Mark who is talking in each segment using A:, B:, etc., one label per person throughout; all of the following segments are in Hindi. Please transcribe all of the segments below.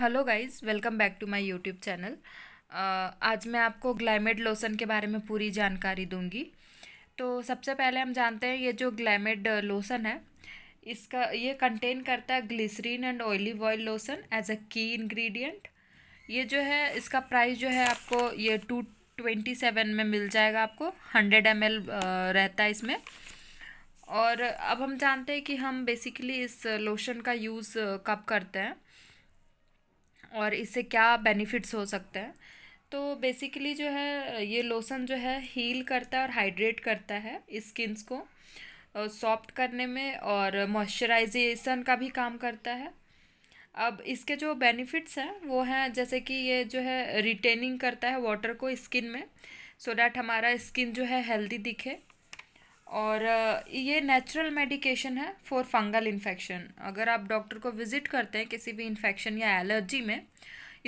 A: hello guys welcome back to my YouTube channel आज मैं आपको ग्लाइमेड लोशन के बारे में पूरी जानकारी दूंगी तो सबसे पहले हम जानते हैं ये जो ग्लाइमेड लोशन है इसका ये कंटेन करता है glycerin and oily oil lotion as a key ingredient ये जो है इसका प्राइस जो है आपको ये टू ट्वेंटी सेवन में मिल जाएगा आपको हंड्रेड एम रहता है इसमें और अब हम जानते हैं कि हम बेसिकली इस लोशन का यूज़ कब करते हैं और इससे क्या बेनिफिट्स हो सकते हैं तो बेसिकली जो है ये लोसन जो है हील करता है और हाइड्रेट करता है स्किन्स को सॉफ्ट करने में और मॉइस्चराइजेशन का भी काम करता है अब इसके जो बेनिफिट्स हैं वो हैं जैसे कि ये जो है रिटेनिंग करता है वाटर को स्किन में सो so डैट हमारा स्किन जो है हेल्दी दिखे और ये नेचुरल मेडिकेशन है फॉर फंगल इन्फेक्शन अगर आप डॉक्टर को विज़िट करते हैं किसी भी इन्फेक्शन या एलर्जी में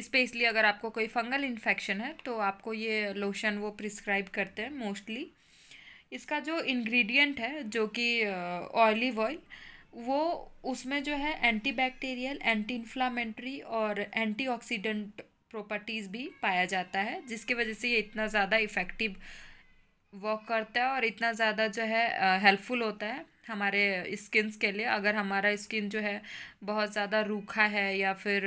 A: स्पेशली अगर आपको कोई फंगल इन्फेक्शन है तो आपको ये लोशन वो प्रिस्क्राइब करते हैं मोस्टली इसका जो इंग्रेडिएंट है जो कि ऑयलिव ऑयल वो उसमें जो है एंटीबैक्टीरियल एंटी इन्फ्लामेंट्री और एंटी प्रॉपर्टीज़ भी पाया जाता है जिसकी वजह से ये इतना ज़्यादा इफ़ेक्टिव वर्क करता है और इतना ज़्यादा जो है हेल्पफुल होता है हमारे स्किन्स के लिए अगर हमारा स्किन जो है बहुत ज़्यादा रूखा है या फिर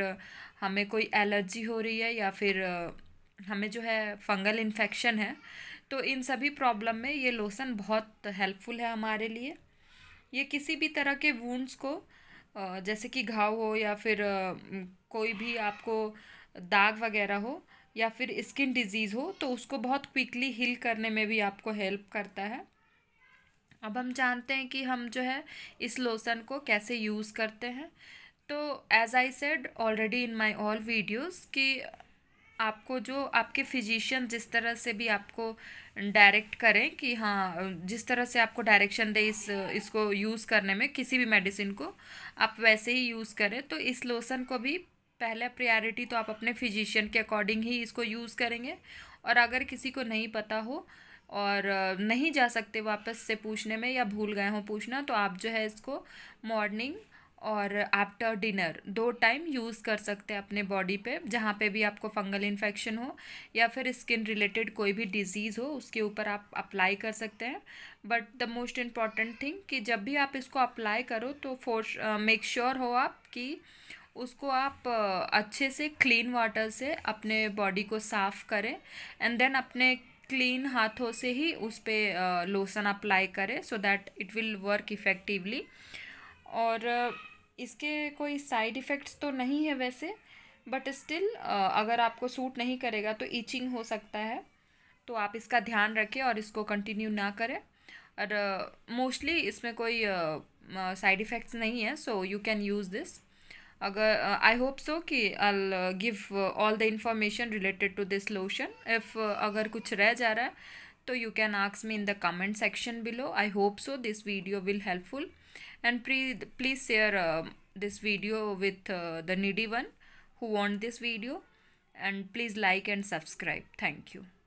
A: हमें कोई एलर्जी हो रही है या फिर हमें जो है फंगल इन्फेक्शन है तो इन सभी प्रॉब्लम में ये लोसन बहुत हेल्पफुल है हमारे लिए ये किसी भी तरह के वूंड्स को जैसे कि घाव हो या फिर कोई भी आपको दाग वगैरह हो या फिर स्किन डिजीज़ हो तो उसको बहुत क्विकली हील करने में भी आपको हेल्प करता है अब हम जानते हैं कि हम जो है इस लोशन को कैसे यूज़ करते हैं तो as I said already in my all videos कि आपको जो आपके फिजिशियन जिस तरह से भी आपको डायरेक्ट करें कि हाँ जिस तरह से आपको डायरेक्शन दे इस इसको यूज़ करने में किसी भी मेडिसिन को आप वैसे ही यूज़ करें तो इस लोशन को भी पहला प्रायोरिटी तो आप अपने फिजिशियन के अकॉर्डिंग ही इसको यूज़ करेंगे और अगर किसी को नहीं पता हो और नहीं जा सकते वापस से पूछने में या भूल गए हों पूछना तो आप जो है इसको मॉर्निंग और आफ्टर डिनर दो टाइम यूज़ कर सकते हैं अपने बॉडी पे जहाँ पे भी आपको फंगल इन्फेक्शन हो या फिर स्किन रिलेटेड कोई भी डिजीज़ हो उसके ऊपर आप अप्लाई कर सकते हैं but the most important thing कि जब भी आप इसको अप्लाई करो तो फोर मेक श्योर हो आप कि उसको आप अच्छे से क्लीन वाटर से अपने बॉडी को साफ़ करें एंड देन अपने क्लीन हाथों से ही उस पर लोसन अप्लाई करें so that it will work effectively और इसके कोई साइड इफ़ेक्ट्स तो नहीं है वैसे बट स्टिल अगर आपको सूट नहीं करेगा तो ईचिंग हो सकता है तो आप इसका ध्यान रखें और इसको कंटिन्यू ना करें और मोस्टली इसमें कोई साइड uh, इफ़ेक्ट्स नहीं है so you can use this अगर आई होप सो कि I'll give all the information related to this lotion if अगर कुछ रह जा रहा है तो you can ask me in the comment section below I hope so this video will helpful and please share this video with the needy one who want this video and please like and subscribe thank you